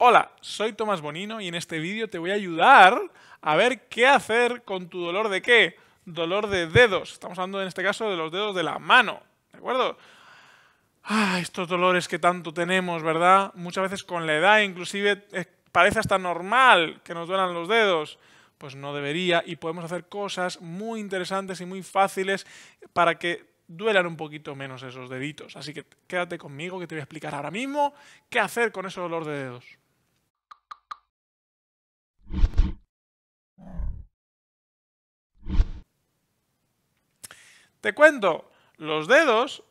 Hola, soy Tomás Bonino y en este vídeo te voy a ayudar a ver qué hacer con tu dolor de qué? Dolor de dedos. Estamos hablando en este caso de los dedos de la mano, ¿de acuerdo? Ah, estos dolores que tanto tenemos, ¿verdad? Muchas veces con la edad inclusive eh, parece hasta normal que nos duelan los dedos. Pues no debería y podemos hacer cosas muy interesantes y muy fáciles para que duelan un poquito menos esos deditos. Así que quédate conmigo que te voy a explicar ahora mismo qué hacer con ese dolor de dedos. Te cuento, los dedos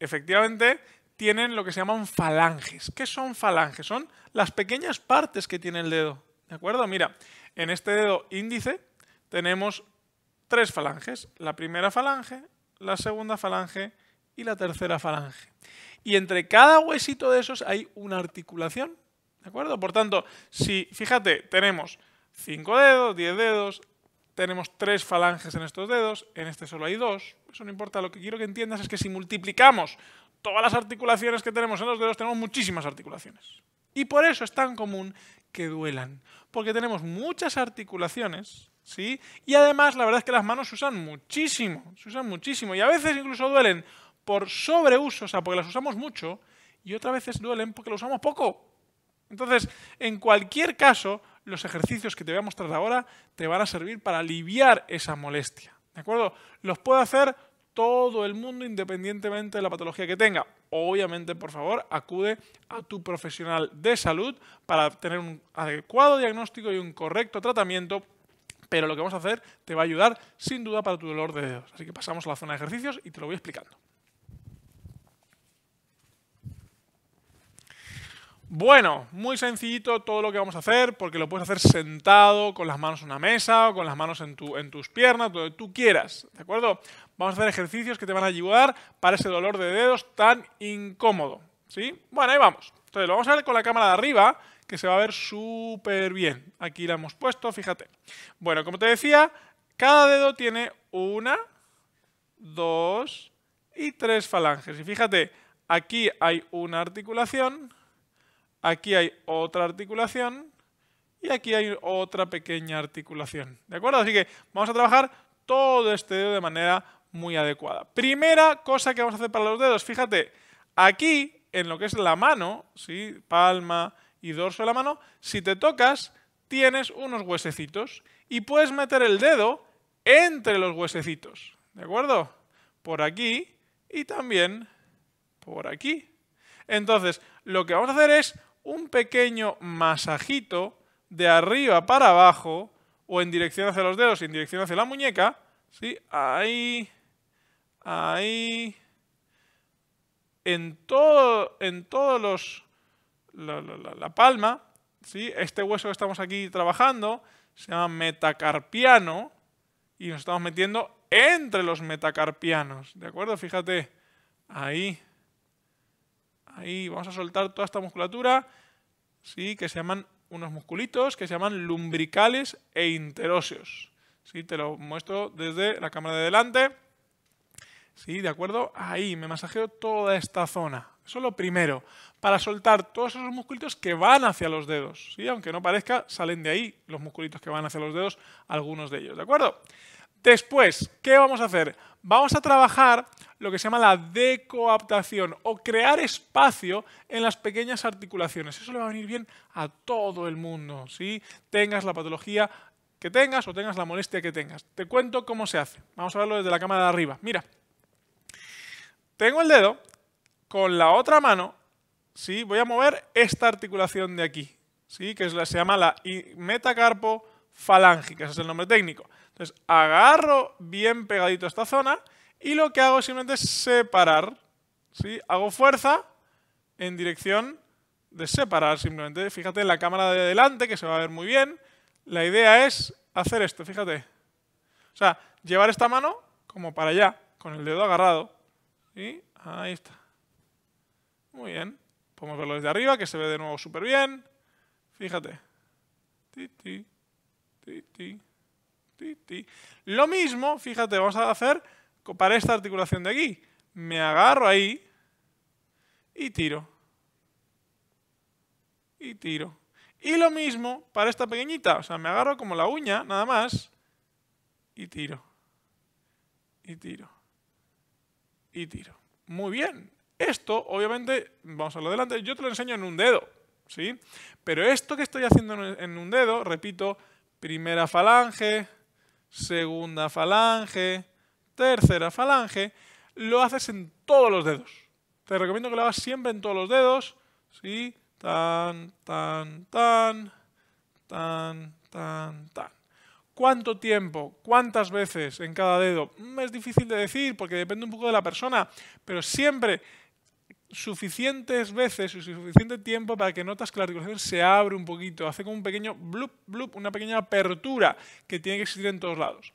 efectivamente tienen lo que se llaman falanges. ¿Qué son falanges? Son las pequeñas partes que tiene el dedo. ¿De acuerdo? Mira, en este dedo índice tenemos tres falanges. La primera falange, la segunda falange y la tercera falange. Y entre cada huesito de esos hay una articulación. ¿De acuerdo? Por tanto, si, fíjate, tenemos cinco dedos, diez dedos, tenemos tres falanges en estos dedos, en este solo hay dos, eso no importa, lo que quiero que entiendas es que si multiplicamos todas las articulaciones que tenemos en los dedos, tenemos muchísimas articulaciones. Y por eso es tan común que duelan, porque tenemos muchas articulaciones, ¿sí? Y además la verdad es que las manos se usan muchísimo, se usan muchísimo, y a veces incluso duelen por sobreuso, o sea, porque las usamos mucho, y otras veces duelen porque las usamos poco. Entonces, en cualquier caso, los ejercicios que te voy a mostrar ahora te van a servir para aliviar esa molestia. ¿De acuerdo? Los puede hacer todo el mundo independientemente de la patología que tenga. Obviamente, por favor, acude a tu profesional de salud para tener un adecuado diagnóstico y un correcto tratamiento. Pero lo que vamos a hacer te va a ayudar sin duda para tu dolor de dedos. Así que pasamos a la zona de ejercicios y te lo voy explicando. Bueno, muy sencillito todo lo que vamos a hacer, porque lo puedes hacer sentado, con las manos en una mesa, o con las manos en, en tus piernas, donde tú quieras, ¿de acuerdo? Vamos a hacer ejercicios que te van a ayudar para ese dolor de dedos tan incómodo, ¿sí? Bueno, ahí vamos. Entonces, lo vamos a ver con la cámara de arriba, que se va a ver súper bien. Aquí la hemos puesto, fíjate. Bueno, como te decía, cada dedo tiene una, dos y tres falanges. Y fíjate, aquí hay una articulación Aquí hay otra articulación y aquí hay otra pequeña articulación. ¿De acuerdo? Así que vamos a trabajar todo este dedo de manera muy adecuada. Primera cosa que vamos a hacer para los dedos, fíjate, aquí en lo que es la mano, ¿sí? palma y dorso de la mano, si te tocas tienes unos huesecitos y puedes meter el dedo entre los huesecitos, ¿de acuerdo? Por aquí y también por aquí. Entonces, lo que vamos a hacer es un pequeño masajito de arriba para abajo o en dirección hacia los dedos y en dirección hacia la muñeca. ¿Sí? Ahí, ahí, en, todo, en todos los... La, palma, ¿sí? Este hueso que estamos aquí trabajando se llama metacarpiano y nos estamos metiendo entre los metacarpianos, ¿de acuerdo? Fíjate, ahí vamos a soltar toda esta musculatura, ¿sí? que se llaman unos musculitos que se llaman lumbricales e interóseos. ¿Sí? Te lo muestro desde la cámara de delante. ¿Sí? ¿De acuerdo? Ahí me masajeo toda esta zona. Eso es lo primero, para soltar todos esos musculitos que van hacia los dedos. ¿sí? Aunque no parezca, salen de ahí los musculitos que van hacia los dedos, algunos de ellos. ¿De acuerdo? Después, ¿qué vamos a hacer? Vamos a trabajar lo que se llama la decoaptación o crear espacio en las pequeñas articulaciones. Eso le va a venir bien a todo el mundo, ¿sí? Tengas la patología que tengas o tengas la molestia que tengas. Te cuento cómo se hace. Vamos a verlo desde la cámara de arriba. Mira, tengo el dedo con la otra mano, ¿sí? Voy a mover esta articulación de aquí, ¿sí? Que es la, se llama la metacarpo falángicas ese es el nombre técnico. Entonces, agarro bien pegadito esta zona y lo que hago simplemente es separar. ¿sí? Hago fuerza en dirección de separar simplemente. Fíjate en la cámara de adelante, que se va a ver muy bien. La idea es hacer esto, fíjate. O sea, llevar esta mano como para allá, con el dedo agarrado. Ahí está. Muy bien. Podemos verlo desde arriba, que se ve de nuevo súper bien. Fíjate. Ti, lo mismo, fíjate, vamos a hacer para esta articulación de aquí. Me agarro ahí y tiro. Y tiro. Y lo mismo para esta pequeñita. O sea, me agarro como la uña, nada más. Y tiro. Y tiro. Y tiro. Muy bien. Esto, obviamente, vamos a lo adelante, yo te lo enseño en un dedo, ¿sí? Pero esto que estoy haciendo en un dedo, repito, primera falange, segunda falange, tercera falange, lo haces en todos los dedos. Te recomiendo que lo hagas siempre en todos los dedos, ¿sí? Tan, tan, tan, tan, tan, tan. ¿Cuánto tiempo? ¿Cuántas veces en cada dedo? Es difícil de decir porque depende un poco de la persona, pero siempre suficientes veces y suficiente tiempo para que notas que la articulación se abre un poquito, hace como un pequeño blup, blup, una pequeña apertura que tiene que existir en todos lados.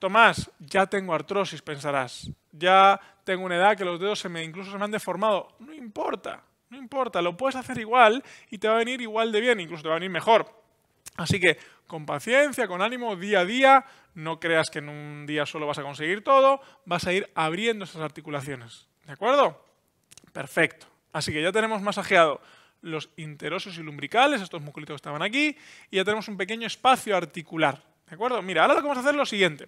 Tomás, ya tengo artrosis, pensarás. Ya tengo una edad que los dedos se me, incluso se me han deformado. No importa, no importa, lo puedes hacer igual y te va a venir igual de bien, incluso te va a venir mejor. Así que con paciencia, con ánimo, día a día, no creas que en un día solo vas a conseguir todo, vas a ir abriendo esas articulaciones. ¿De acuerdo? Perfecto. Así que ya tenemos masajeado los interosos y lumbricales, estos musculitos que estaban aquí, y ya tenemos un pequeño espacio articular. ¿De acuerdo? Mira, ahora lo que vamos a hacer es lo siguiente.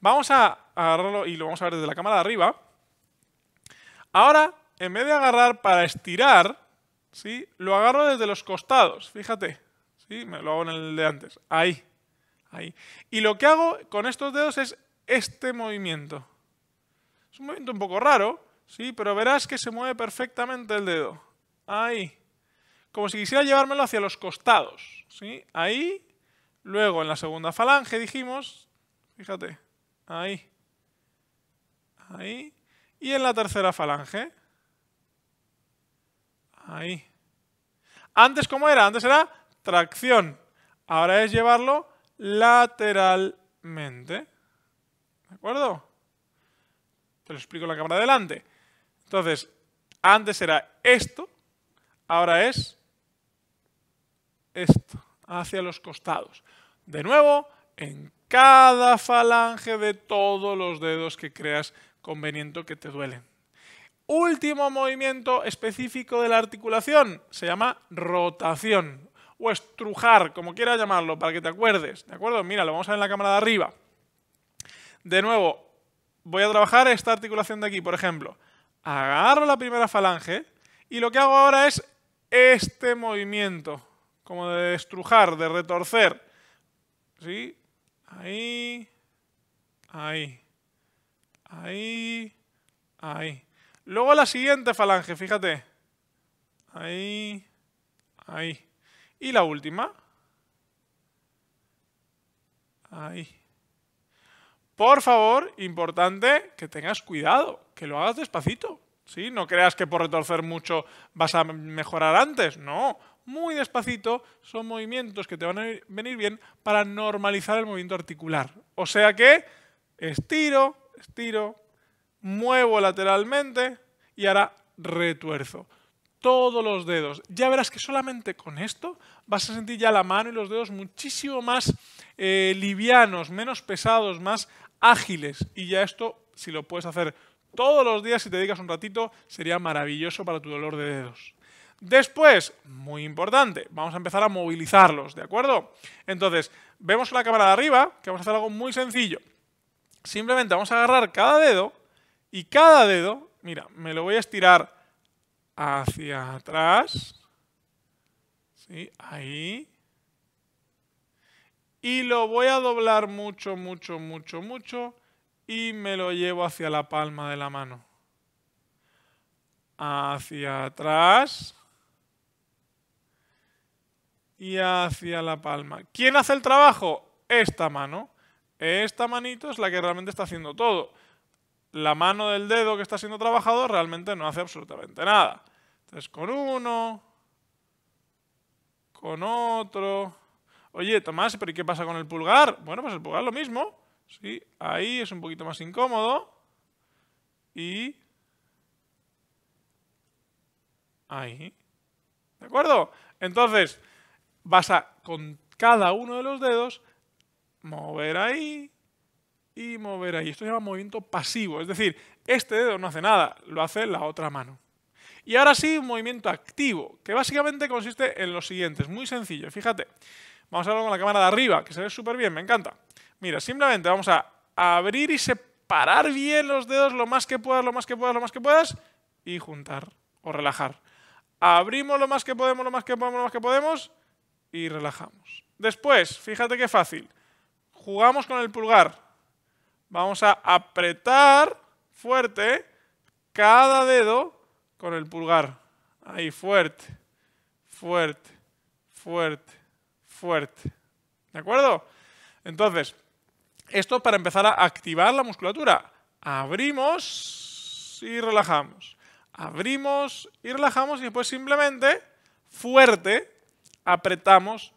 Vamos a agarrarlo y lo vamos a ver desde la cámara de arriba. Ahora, en vez de agarrar para estirar, ¿sí? lo agarro desde los costados, fíjate. ¿sí? Me lo hago en el de antes. Ahí. Ahí. Y lo que hago con estos dedos es este movimiento. Es un movimiento un poco raro, Sí, pero verás que se mueve perfectamente el dedo. Ahí. Como si quisiera llevármelo hacia los costados. ¿Sí? Ahí. Luego en la segunda falange dijimos, fíjate, ahí. Ahí. Y en la tercera falange. Ahí. Antes, ¿cómo era? Antes era tracción. Ahora es llevarlo lateralmente. ¿De acuerdo? Te lo explico en la cámara adelante. Entonces, antes era esto, ahora es esto, hacia los costados. De nuevo, en cada falange de todos los dedos que creas conveniente que te duelen. Último movimiento específico de la articulación se llama rotación o estrujar, como quieras llamarlo, para que te acuerdes. ¿De acuerdo? Mira, lo vamos a ver en la cámara de arriba. De nuevo, voy a trabajar esta articulación de aquí, por ejemplo agarro la primera falange y lo que hago ahora es este movimiento, como de estrujar, de retorcer. ¿Sí? Ahí, ahí, ahí, ahí. Luego la siguiente falange, fíjate. Ahí, ahí. Y la última. Ahí. Por favor, importante que tengas cuidado que lo hagas despacito. ¿sí? No creas que por retorcer mucho vas a mejorar antes. No, muy despacito son movimientos que te van a venir bien para normalizar el movimiento articular. O sea que estiro, estiro, muevo lateralmente y ahora retuerzo. Todos los dedos. Ya verás que solamente con esto vas a sentir ya la mano y los dedos muchísimo más eh, livianos, menos pesados, más ágiles. Y ya esto, si lo puedes hacer todos los días, si te dedicas un ratito, sería maravilloso para tu dolor de dedos. Después, muy importante, vamos a empezar a movilizarlos, ¿de acuerdo? Entonces, vemos la cámara de arriba, que vamos a hacer algo muy sencillo. Simplemente vamos a agarrar cada dedo y cada dedo, mira, me lo voy a estirar hacia atrás. ¿Sí? Ahí. Y lo voy a doblar mucho, mucho, mucho, mucho y me lo llevo hacia la palma de la mano. Hacia atrás y hacia la palma. ¿Quién hace el trabajo? Esta mano. Esta manito es la que realmente está haciendo todo. La mano del dedo que está siendo trabajado realmente no hace absolutamente nada. Entonces, con uno, con otro. Oye, Tomás, ¿pero qué pasa con el pulgar? Bueno, pues el pulgar lo mismo. ¿Sí? Ahí es un poquito más incómodo. Y... Ahí. ¿De acuerdo? Entonces, vas a, con cada uno de los dedos, mover ahí y mover ahí. Esto se llama movimiento pasivo. Es decir, este dedo no hace nada, lo hace la otra mano. Y ahora sí, un movimiento activo, que básicamente consiste en lo siguiente. Es muy sencillo, fíjate. Vamos a verlo con la cámara de arriba, que se ve súper bien, me encanta. Mira, simplemente vamos a abrir y separar bien los dedos lo más que puedas, lo más que puedas, lo más que puedas y juntar o relajar. Abrimos lo más que podemos, lo más que podemos, lo más que podemos y relajamos. Después, fíjate qué fácil. Jugamos con el pulgar. Vamos a apretar fuerte cada dedo con el pulgar. Ahí, fuerte, fuerte, fuerte, fuerte. ¿De acuerdo? Entonces, esto para empezar a activar la musculatura. Abrimos y relajamos. Abrimos y relajamos y después simplemente fuerte apretamos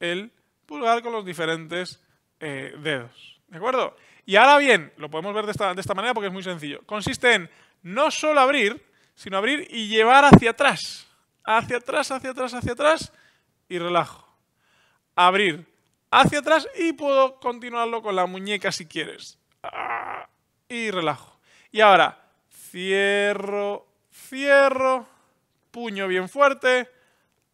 el pulgar con los diferentes eh, dedos. ¿De acuerdo? Y ahora bien, lo podemos ver de esta, de esta manera porque es muy sencillo. Consiste en no solo abrir, sino abrir y llevar hacia atrás. Hacia atrás, hacia atrás, hacia atrás y relajo. Abrir, hacia atrás y puedo continuarlo con la muñeca si quieres. Ah, y relajo. Y ahora, cierro, cierro, puño bien fuerte,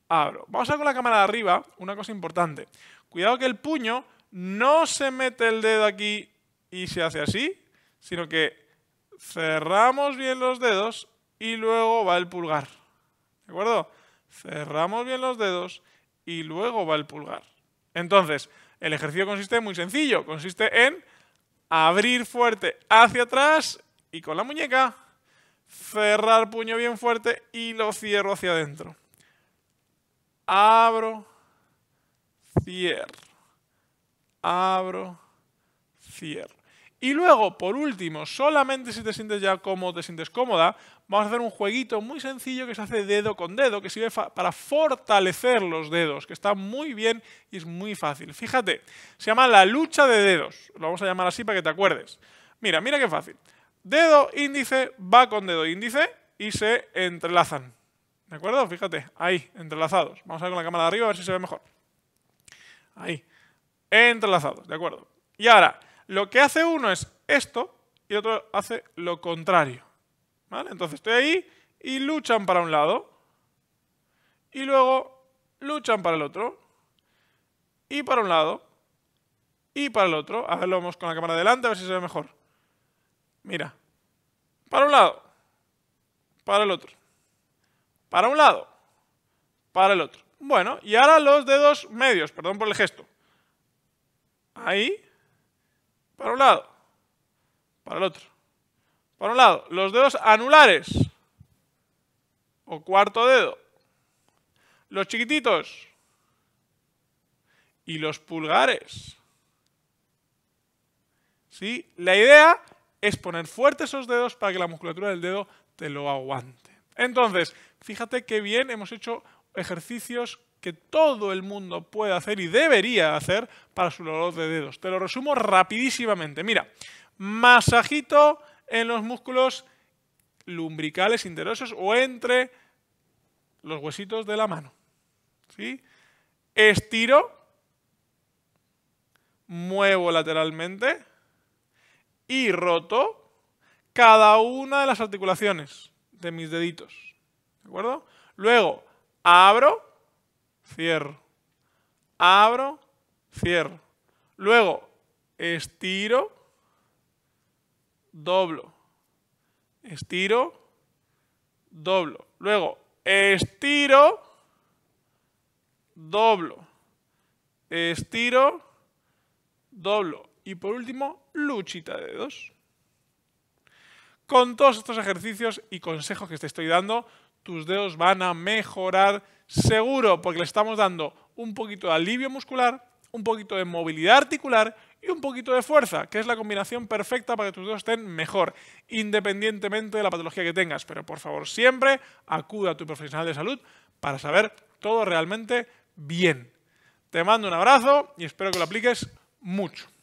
abro. Vamos a con la cámara de arriba, una cosa importante. Cuidado que el puño no se mete el dedo aquí y se hace así, sino que cerramos bien los dedos y luego va el pulgar. ¿De acuerdo? Cerramos bien los dedos y luego va el pulgar. Entonces, el ejercicio consiste muy sencillo, consiste en abrir fuerte hacia atrás y con la muñeca cerrar puño bien fuerte y lo cierro hacia adentro. Abro, cierro, abro, cierro. Y luego, por último, solamente si te sientes ya cómodo, te sientes cómoda, vamos a hacer un jueguito muy sencillo que se hace dedo con dedo, que sirve para fortalecer los dedos, que está muy bien y es muy fácil. Fíjate, se llama la lucha de dedos. Lo vamos a llamar así para que te acuerdes. Mira, mira qué fácil. Dedo índice va con dedo índice y se entrelazan. ¿De acuerdo? Fíjate, ahí, entrelazados. Vamos a ver con la cámara de arriba a ver si se ve mejor. Ahí, entrelazados, ¿de acuerdo? Y ahora, lo que hace uno es esto y otro hace lo contrario. Entonces estoy ahí y luchan para un lado. Y luego luchan para el otro. Y para un lado. Y para el otro. A ver, lo vamos con la cámara delante a ver si se ve mejor. Mira. Para un lado. Para el otro. Para un lado. Para el otro. Bueno, y ahora los dedos medios. Perdón por el gesto. Ahí. Para un lado. Para el otro por un lado, los dedos anulares o cuarto dedo, los chiquititos y los pulgares. ¿Sí? La idea es poner fuerte esos dedos para que la musculatura del dedo te lo aguante. Entonces, fíjate qué bien hemos hecho ejercicios que todo el mundo puede hacer y debería hacer para su dolor de dedos. Te lo resumo rapidísimamente. Mira, masajito en los músculos lumbricales interosos o entre los huesitos de la mano. ¿Sí? Estiro, muevo lateralmente y roto cada una de las articulaciones de mis deditos. ¿De acuerdo? Luego, abro, cierro. Abro, cierro. Luego, estiro, doblo, estiro, doblo. Luego, estiro, doblo, estiro, doblo. Y por último, luchita de dedos. Con todos estos ejercicios y consejos que te estoy dando, tus dedos van a mejorar seguro porque le estamos dando un poquito de alivio muscular un poquito de movilidad articular y un poquito de fuerza, que es la combinación perfecta para que tus dedos estén mejor, independientemente de la patología que tengas. Pero por favor, siempre acuda a tu profesional de salud para saber todo realmente bien. Te mando un abrazo y espero que lo apliques mucho.